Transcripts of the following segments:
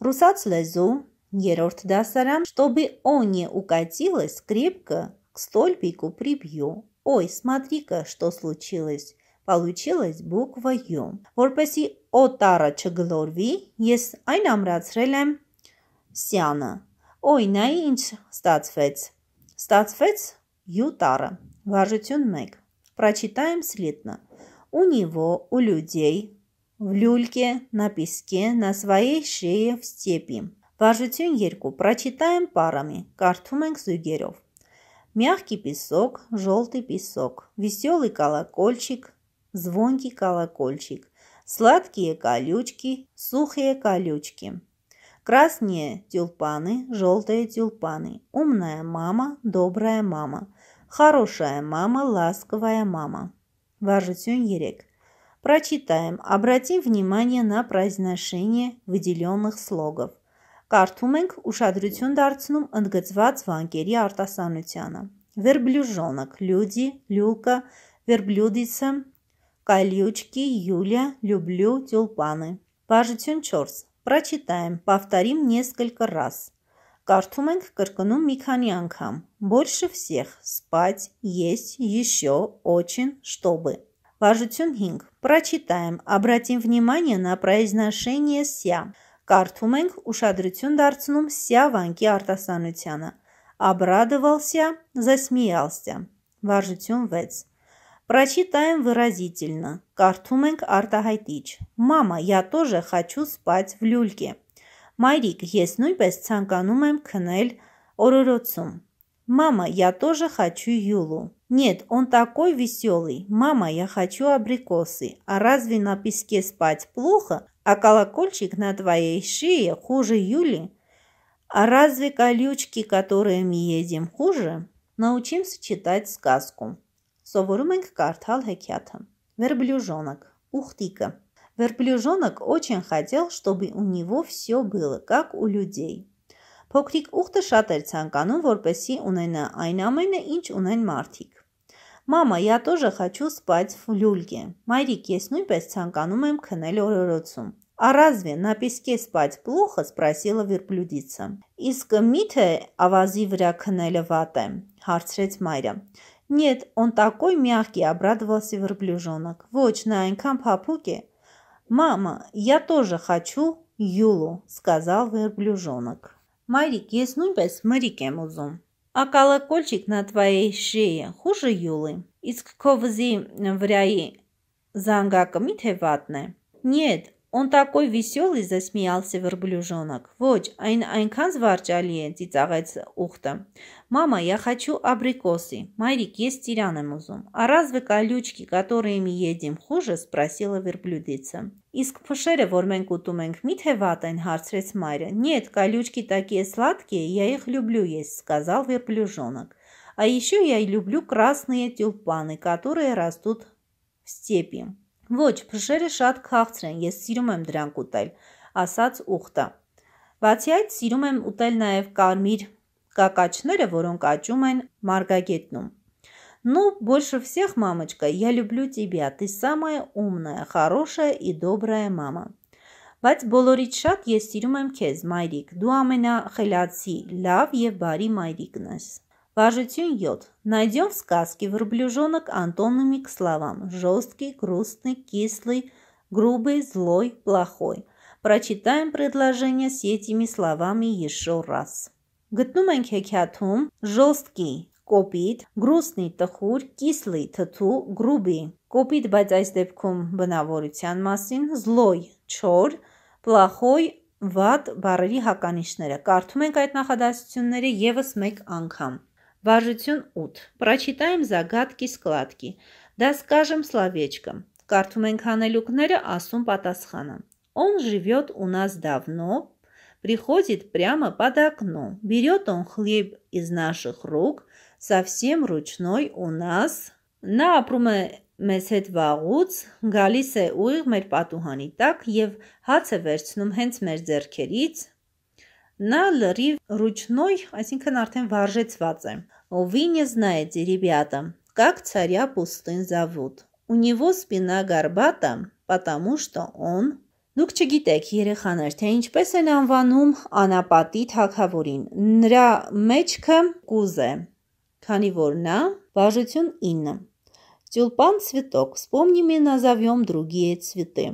Русац лезу, Երրորդ դասարան, чтобы он не укатилась крепко, к столбику прибью. Ой, смотри-ка, что случилось. Получилась буква Ю։ Ворпеси օտ чаглорви, գլորվի, ես այն ամրացրել եմ սյանը։ Ոй, նայ ինչ ստացվեց։ Ստացվեց Ю տառը։ Прочитаем слитно. У него, у людей, в люльке, на песке, на своей шее в степи։ Վարժություն 2. Прочитаем парами. Կարդում ենք Мягкий песок, желтый песок, веселый колокольчик, звонкий колокольчик, сладкие колючки, сухие колючки. Красные тюльпаны, желтые тюльпаны, умная мама, добрая мама, хорошая мама, ласковая мама. Վարժություն 3. Прочитаем, обратив внимание на произношение выделенных слогов։ Կարդում ենք ուշադրություն դարձնում ընդգծված վանկերի արտասանությանը։ Վերբլյուժոնակ, լյուդի, լյուկա, վերբլյուդիցը, կայլյուչկի, յուլիա, լյուբլյու, տյուլպանը։ Բաժություն 4։ Прочитаем, повторим несколько раз։ Կարդում ենք կրկնում մի քանի անգամ։ Больше всех, спать, есть, еще, очень, чтобы։ Վարժություն 5. Прочитаем. Обратим внимание на произношение «ся». Կարդում ենք ուշադրություն դարձնում «ся» վանկի արտասանությանը։ Обрадовался, засмеялся։ Վարժություն 6. Прочитаем выразительно. Կարդում ենք արտահայտիչ. Մամա, я тоже хочу спать в люльке։ Մայրիկ, ես նույնպես ցանկանում եմ քնել օրորոցում։ Մամա, я тоже хочу юлу։ Нет, он такой веселый. Мама, я хочу абрикосы. А разве на песке спать плохо? А колокольчик на твоей шее хуже Юли? А разве колючки, которые мы едим, хуже? Научимся читать сказку. Սովորում ենք կարդալ հեքիաթը։ Верблюжонок, ух-тика. Верблюжонок очень хотел, чтобы у него все было, как у людей։ Փոքրիկ ուխտը շատ էր ցանկանում, որպեսի ունենա այն ամենը, ինչ ունեն մարդիկ։ Մամա, я тоже хочу спать в люльке. Մայրիկ, ես նույնպես ցանկանում եմ քնել օրորոցում։ «А разве на песке спать плохо?» – спросила верблюдица։ «Իսկ միթե ավազի վրա քնելը վատ է», – հարցրեց մայրը։ «Нет, он такой мягкий», – обрадовался верблюжонок։ «Ոչ, նա այնքան փափուկ է»։ «Мама, я тоже хочу юлу», – сказал верблюжонок։ «Մայրիկ, ես նույնպես մրիկ եմ ուզում»։ а колокольчик на твоей шее хуже юлы. Из ковзи в ряи зангаками те ватне. Нет, Он такой веселый засмеялся верблюжонок. «Воть, айн айнкан зварчали է», ծիծաղեց ուխտը։ «Мама, я хочу абрикосы». «Марик, ես ծիրան եմ ուզում». «А разве колючки, которые мы едим, хуже?» спросила верблюдица. «Իսկ փշերը, որ մենք ուտում ենք, միթե վատ են», հարցրեց մայրը։ «Нет, колючки такие сладкие, я их люблю есть», сказал верблюжонок. «А еще я люблю красные тюльпаны, которые растут в степи». Ոչ, փշերը շատ քաղցր են, ես սիրում եմ դրանք ուտել, ասաց ուխտը։ Բացի այդ, սիրում եմ ուտել նաև կարմիր կակաչները, որոնք աճում են մարգագետնում։ Ну, больше всех, мамочка, я люблю тебя. Ты самая умная, хорошая и добрая мама. Բայց բոլորից շատ ես սիրում եմ քեզ, մայրիկ։ Դու ամենախելացի, լավ եւ բարի մայրիկն ես։ Важություն 7. Найдем в сказке верблюжонок Антона Микславам. Жесткий, грустный, кислый, грубый, злой, плохой. Прочитаем предложение с этими словами еще раз. Գտնում ենք հեքիաթում ժոստկի կոպիտ, գրուսնի տխուր, կիսլի թթու, գրուբի։ Կոպիտ, բայց այս դեպքում բնավորության մասին զլոյ, չոր, պլախոյ, վատ բառերի հականիշները։ Կարդում ենք այդ նախադասությունները եւս մեկ անգամ։ Վարժություն 8. Прочитаем загадки складки. Да скажем словечком. Կարդում ենք հանելուկները, ասում պատասխանը։ Он живет у нас давно, приходит прямо под окно. Берет он хлеб из наших рук, совсем ручной у нас. Նա ապրում է մեզ հետ վաղուց, գալիս է ուղիղ մեր պատուհանի տակ եւ հաց է վերցնում հենց մեր ձեռքերից, Նա լրիվ ռուչնոյ, այսինքն արդեն վարժեցված է։ Винни знаете, ребята, как царя пустын зовут. У него спина горбата, потому что он Դուք չգիտեք երեխաներ, թե ինչպես են անվանում անապատի թակավորին։ Նրա մեջքը կուզ է, քանի որ նա բաժություն 9։ Тюльпан цветок. Вспомним и назовем другие цветы.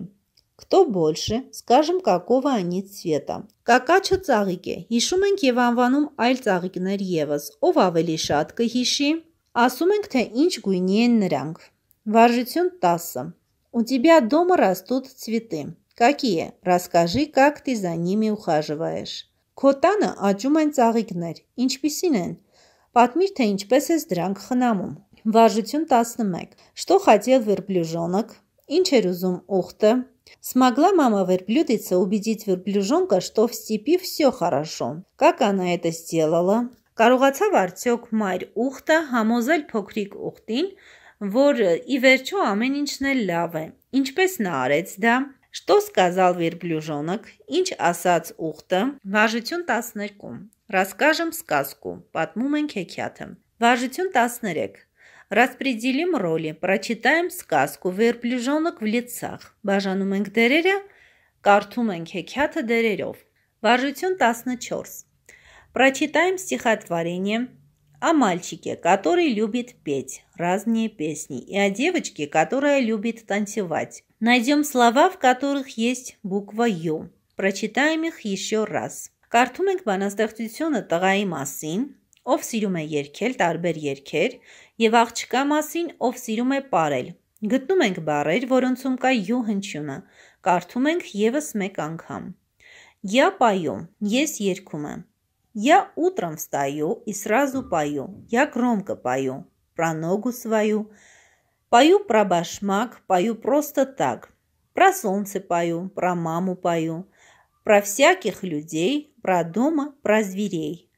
Кто больше, скажем, какого они цвета։ Կակաչը ծաղիկ է։ Հիշում ենք եւ անվանում այլ ծաղիկներ եւս։ Ով ավելի շատ կհիշի, ասում ենք, թե ինչ գույնի են նրանք։ Վարժություն 10։ У тебя дома растут цветы։ Какие? Расскажи, как ты за ними ухаживаешь։ Քո տանը աճում են ծաղիկներ։ Ինչպիսին են։ Պատմիր, թե ինչպես ես դրանք խնամում։ Վարժություն 11։ Что хотел верблюжонок։ Ինչ էր ուզում ուղտը։ Смогла мама верблюдица убедить верблюжонка, что в степи все хорошо. Как она это сделала? Կարողացավ արդյոք մայր ուխտը համոզել փոքրիկ ուխտին, որ ի վերջո ամեն ինչն էլ լավ է։ Ինչպես նա արեց դա։ Что сказал верблюжонок? Ինչ ասաց ուխտը։ Վարժություն 12։ Расскажем сказку. Պատմում ենք հեքիաթը։ Վարժություն 13։ Распределим роли, прочитаем сказку «Վերպլյուժոնը в лицах». Бажану դերերը, կարդում ենք Деререв, դերերով։ Վարժություն 14։ Прочитаем стихотворение о мальчике, который любит петь разные песни, и о девочке, которая любит танцевать. Найдем слова, в которых есть буква «ю». Прочитаем их еще раз. Կարդում ենք բանաստեղծությունը տղայի ով սիրում է երգել տարբեր երգեր, եւ աղջկա մասին, ով սիրում է պարել։ Գտնում ենք բառեր, որոնցում կա յու հնչյունը։ Կարդում ենք եւս մեկ անգամ։ Я пою, ես երգում եմ։ Я утром встаю и сразу пою. Я громко пою. Про ногу свою. Пою про башмак, пою просто так. Про солнце пою, про маму пою. Про всяких людей, про дома, про зверей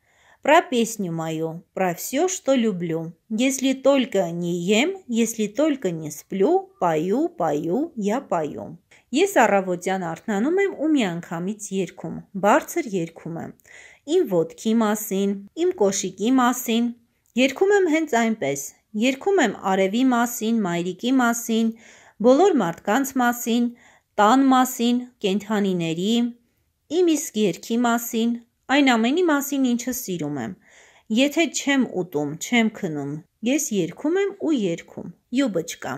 про песню мою, про все, что люблю. Если только не ем, если только не сплю, пою, пою, я пою. Ես առավոտյան արթնանում եմ ու միանգամից երգում, բարձր երգում եմ։ Իմ ոդքի մասին, իմ կոշիկի մասին, երգում եմ հենց այնպես։ Երգում եմ արևի մասին, մայրիկի մասին, բոլոր մարդկանց մասին, տան մասին, կենթանիների, իմ իսկ երկի մասին, այն ամենի մասին, ինչը սիրում եմ։ Եթե չեմ ուտում, չեմ քնում, ես երգում եմ ու երգում։ Յուբոչկա։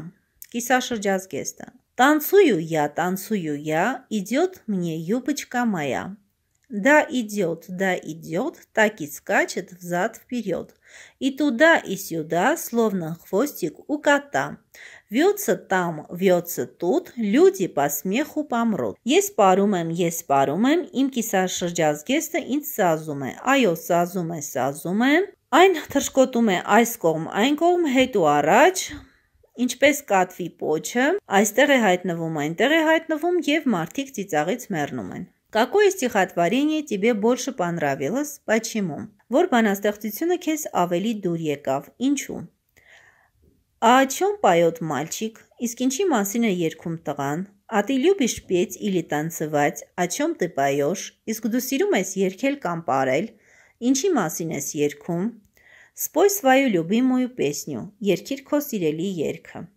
Կիսաշրջազգեստը։ Танцую я, танцую я, идет мне юбочка моя։ Да идет, да идет, так и скачет взад-вперед. И туда, и сюда, словно хвостик у кота. Вьется там, вьется тут, люди по смеху помрут. Ես սպարում եմ, ես սպարում եմ, իմ կիսաշրջազգեստը ինձ սազում է, այո, սազում է, սազում է։ Այն թռշկոտում է այս կողմ, այն կողմ, հետ ու առաջ, ինչպես կատվի պոչը, այստեղ է հայտնվում, այնտեղ է հայտնվում եւ մարդիկ ծիծաղից մեռնում են։ Какое стихотворение тебе больше понравилось? Почему? Որ բանաստեղծությունը քեզ ավելի դուր եկավ։ Ինչու՞։ О чем поет мальчик? Իսկ ինչի մասին է երգում տղան։ А ты любишь петь или танцевать? О чем ты поешь? Իսկ դու սիրում ես երգել կամ պարել։ Ինչի մասին ես երգում։ Спой свою любимую песню։ Երգիր քո սիրելի երգը։